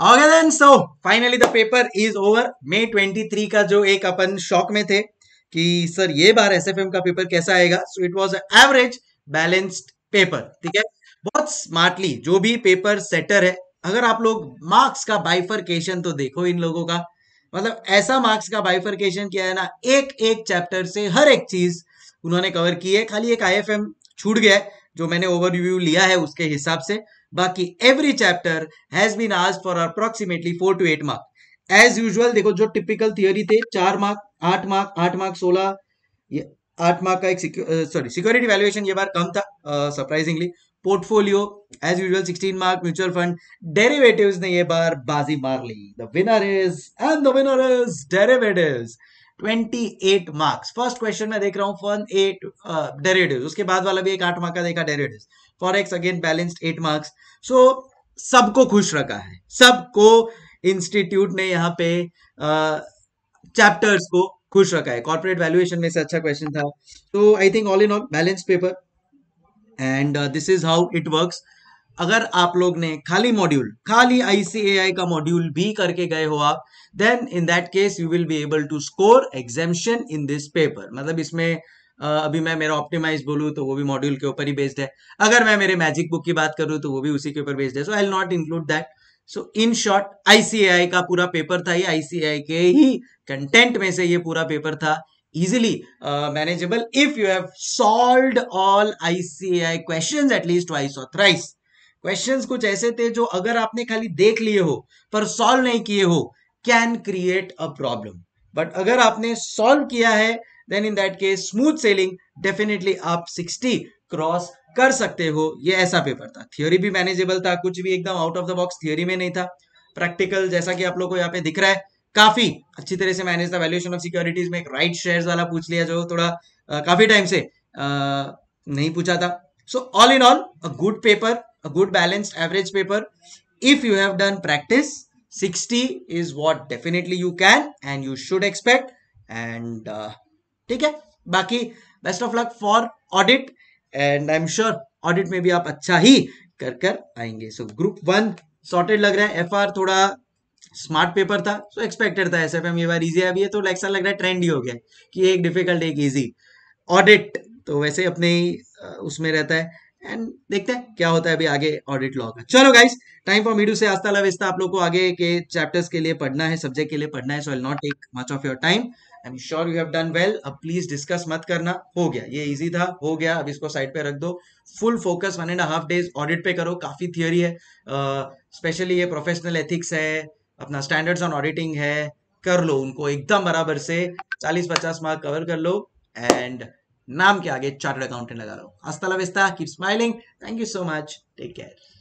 okay then so finally the paper is over May 23 का जो एक अपन शॉक में थे कि सर ये बार एस का पेपर कैसा आएगा so it was average balanced paper ठीक है बहुत स्मार्टली जो भी पेपर सेटर है अगर आप लोग मार्क्स का बाइफरकेशन तो देखो इन लोगों का मतलब ऐसा मार्क्स का बाइफरकेशन किया है ना एक एक चैप्टर से हर एक चीज उन्होंने कवर की है खाली एक आई छूट गया है जो मैंने ओवरव्यू लिया है उसके हिसाब से बाकी एवरी चैप्टर हैज बीन आज for approximately four to eight mark as usual देखो जो टिपिकल थियोरी थे चार मार्क आठ मार्क आठ मार्क सोलह आठ मार्क का एक सॉरी सिक्योरिटी वैल्यूएशन ये बार कम था surprisingly portfolio as usual 16 mark mutual fund derivatives ने ये बार बाजी मार ली the winner is and the winner is derivatives 28 marks first question में देख रहा हूं फन एट डेरेटिव उसके बाद वाला भी एक आठ मार्क का देखा derivative for X again balanced eight marks so सबको खुश रखा है सबको इंस्टीट्यूट ने यहाँ पे चैप्टर्स uh, को खुश रखा है कॉर्पोरेट वैल्यूएशन में से अच्छा क्वेश्चन था तो I think all in all balance paper and this is how it works अगर आप लोग ने खाली मॉड्यूल खाली आईसीएआई का मॉड्यूल भी करके गए हो आप then in that case you will be able to score exemption in this paper मतलब इसमें अभी मैं मेरा ऑप्टिमाइज बोलू तो वो भी मॉड्यूल के ऊपर ही बेस्ड है अगर मैं मेरे मैजिक बुक की बात करूं तो वो भी उसी के ऊपर बेस्ड है so I not include that so in short ICAI का पूरा पेपर था ये आईसीआई के ही कंटेंट में से ये पूरा पेपर था easily manageable if you have solve all ICAI question at least twice least twice questions कुछ ऐसे थे जो अगर आपने खाली देख लिए हो पर सॉल्व नहीं किए हो can create a problem but अगर आपने सॉल्व किया है then in that case smooth sailing definitely आप 60 क्रॉस कर सकते हो ये ऐसा पेपर था थियोरी भी मैनेजेबल था कुछ भी एकदम out of the box theory में नहीं था प्रैक्टिकल जैसा कि आप लोग को यहाँ पे दिख रहा है काफी अच्छी तरह से मैनेज था वैल्यूएशन ऑफ सिक्योरिटीज में एक राइट शेयर शेयर्स वाला पूछ लिया जो थोड़ा आ, काफी टाइम से आ, नहीं पूछा था so all in all a good paper a good balanced average paper if you have done practice 60 is what definitely you can and you should expect and uh, ठीक है बाकी best of luck for audit and I am sure audit में भी आप अच्छा ही कर कर आएंगे सो ग्रुप वन सॉर्टेड लग रहा है एफ थोड़ा स्मार्ट पेपर था सो so एक्सपेक्टेड था एस एफ एम ये बार इजी अभी है तो लाइक लग रहा है ट्रेंड ही हो गया कि एक डिफिकल्ट एक इजी ऑडिट तो वैसे अपने ही उसमें रहता है एंड देखते हैं क्या होता है अभी आगे ऑडिट लॉ का चलो गाइस टाइम फॉर मीडू से आस्ता लवेस्ता आप लोग को आगे के चैप्टर्स के लिए पढ़ना है सब्जेक्ट के लिए पढ़ना है so I not take much of your time I am sure you have done well अब प्लीज डिस्कस मत करना हो गया ये इजी था हो गया अब इसको साइड पे रख दो full focus one and half days audit पे करो काफी थियोरी है स्पेशली uh, ये प्रोफेशनल एथिक्स है अपना स्टैंडर्ड्स ऑन ऑडिटिंग है कर लो उनको एकदम बराबर से चालीस पचास मार्क कवर कर लो एंड नाम के आगे चार्टर्ड अकाउंटेंट लगा रहा हूँ hasta la vista keep smiling thank you so much take care